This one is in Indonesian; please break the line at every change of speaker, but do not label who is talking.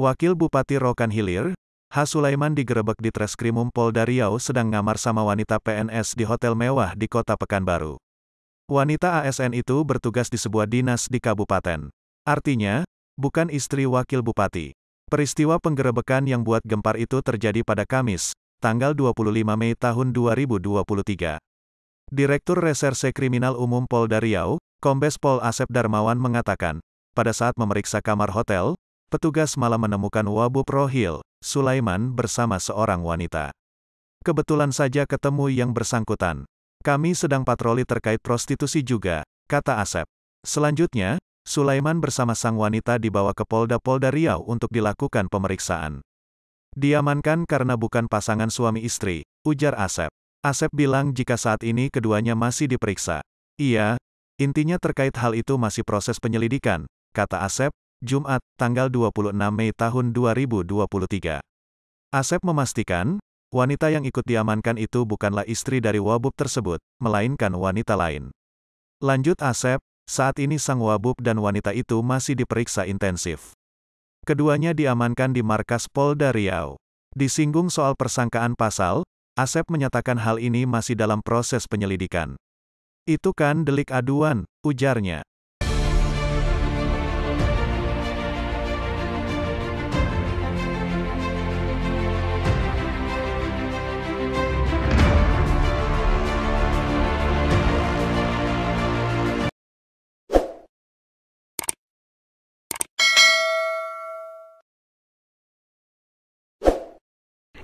Wakil Bupati Rokan Hilir, H. Sulaiman digerebek di Treskrimum Polda Riau sedang ngamar sama wanita PNS di hotel mewah di kota Pekanbaru. Wanita ASN itu bertugas di sebuah dinas di kabupaten. Artinya, bukan istri wakil bupati. Peristiwa penggerebekan yang buat gempar itu terjadi pada Kamis, tanggal 25 Mei tahun 2023. Direktur Reserse Kriminal Umum Polda Riau, Kombes Pol Asep Darmawan mengatakan, pada saat memeriksa kamar hotel, petugas malah menemukan Wabu Prohil, Sulaiman bersama seorang wanita. Kebetulan saja ketemu yang bersangkutan. Kami sedang patroli terkait prostitusi juga, kata Asep. Selanjutnya, Sulaiman bersama sang wanita dibawa ke Polda-Polda Riau untuk dilakukan pemeriksaan. Diamankan karena bukan pasangan suami istri, ujar Asep. Asep bilang jika saat ini keduanya masih diperiksa. Iya, intinya terkait hal itu masih proses penyelidikan, kata Asep, Jumat, tanggal 26 Mei tahun 2023. Asep memastikan, wanita yang ikut diamankan itu bukanlah istri dari wabub tersebut, melainkan wanita lain. Lanjut Asep, saat ini sang wabub dan wanita itu masih diperiksa intensif. Keduanya diamankan di markas Polda Riau. Disinggung soal persangkaan pasal, Asep menyatakan hal ini masih dalam proses penyelidikan. Itu kan delik aduan, ujarnya.